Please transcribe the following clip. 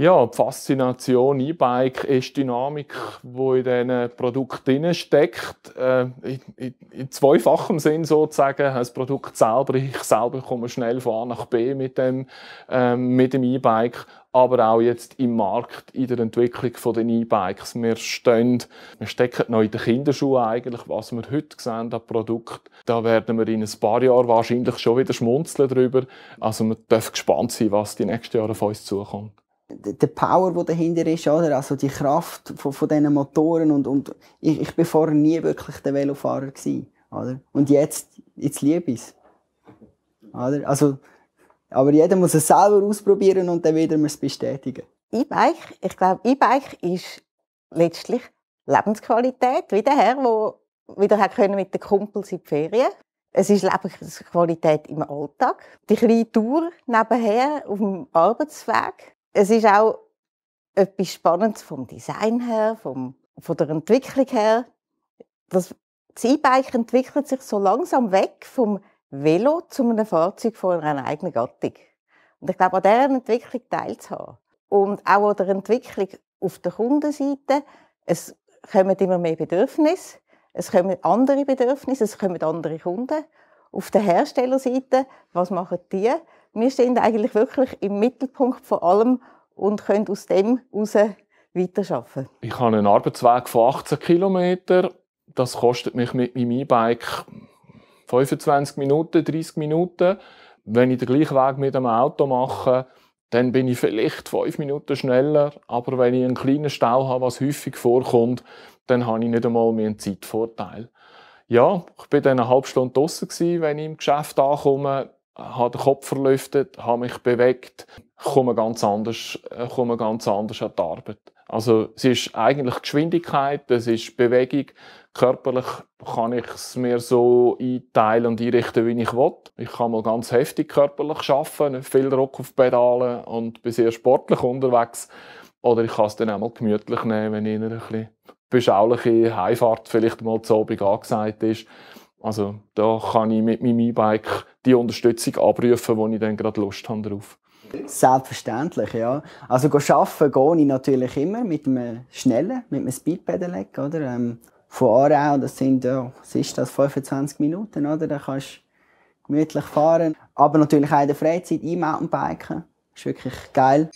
Ja, die Faszination E-Bike ist die Dynamik, die in diesen Produkten steckt. Äh, in, zweifachem Sinn sozusagen. Das Produkt selber, ich selber komme schnell von A nach B mit dem äh, mit dem E-Bike. Aber auch jetzt im Markt, in der Entwicklung der E-Bikes. Wir, wir stecken noch in den Kinderschuhen eigentlich, was wir heute sehen, das Produkt. Da werden wir in ein paar Jahren wahrscheinlich schon wieder schmunzeln drüber. Also wir dürfen gespannt sein, was die nächsten Jahre auf uns zukommt der Power, der dahinter ist, oder? also die Kraft von, von diesen Motoren und, und ich, ich bin vorher nie wirklich der Velofahrer gewesen, oder? und jetzt, jetzt liebe ich es. Oder? Also, aber jeder muss es selber ausprobieren und dann wird man es bestätigen. E-Bike, ich glaube, E-Bike ist letztlich Lebensqualität, wie der Herr, der wieder können mit den Kumpels in die Ferien es ist Lebensqualität im Alltag. Die kleine Tour nebenher auf dem Arbeitsweg. Es ist auch etwas Spannendes vom Design her, vom, von der Entwicklung her. Das, das E-Bike entwickelt sich so langsam weg vom Velo zu einem Fahrzeug von einer eigenen Gattung. Und ich glaube, an dieser Entwicklung teilzuhaben und auch an der Entwicklung auf der Kundenseite, es kommen immer mehr Bedürfnisse, es kommen andere Bedürfnisse, es kommen andere Kunden. Auf der Herstellerseite, was machen die? Wir stehen eigentlich wirklich im Mittelpunkt von allem und können aus dem heraus weiterarbeiten. Ich habe einen Arbeitsweg von 18 km. Das kostet mich mit meinem E-Bike 25 Minuten, 30 Minuten. Wenn ich den gleichen Weg mit dem Auto mache, dann bin ich vielleicht fünf Minuten schneller. Aber wenn ich einen kleinen Stau habe, was häufig vorkommt, dann habe ich nicht einmal mehr einen Zeitvorteil. Ja, ich bin dann eine halbe Stunde draußen, wenn ich im Geschäft ankomme habe den Kopf verlüftet, habe mich bewegt, komme ganz anders, äh, komme ganz anders an die Arbeit. Also es ist eigentlich Geschwindigkeit, es ist Bewegung. Körperlich kann ich es mir so einteilen und einrichten, wie ich will. Ich kann mal ganz heftig körperlich arbeiten, viel Druck auf Pedalen und bin sehr sportlich unterwegs. Oder ich kann es dann auch mal gemütlich nehmen, wenn ich eine ein bisschen beschauliche Heimfahrt vielleicht mal zu Abend angesagt ist also da kann ich mit meinem E-Bike die Unterstützung abrufen, wo ich dann gerade Lust habe drauf. Selbstverständlich, ja. Also arbeiten gehe ich natürlich immer mit einem schnellen, mit einem Speedpedelec, oder? Ähm, von Aarau, das sind, ja, was ist das, 25 Minuten, oder? Da kannst du gemütlich fahren. Aber natürlich auch in der Freizeit, E-Mountainbiken, ist wirklich geil.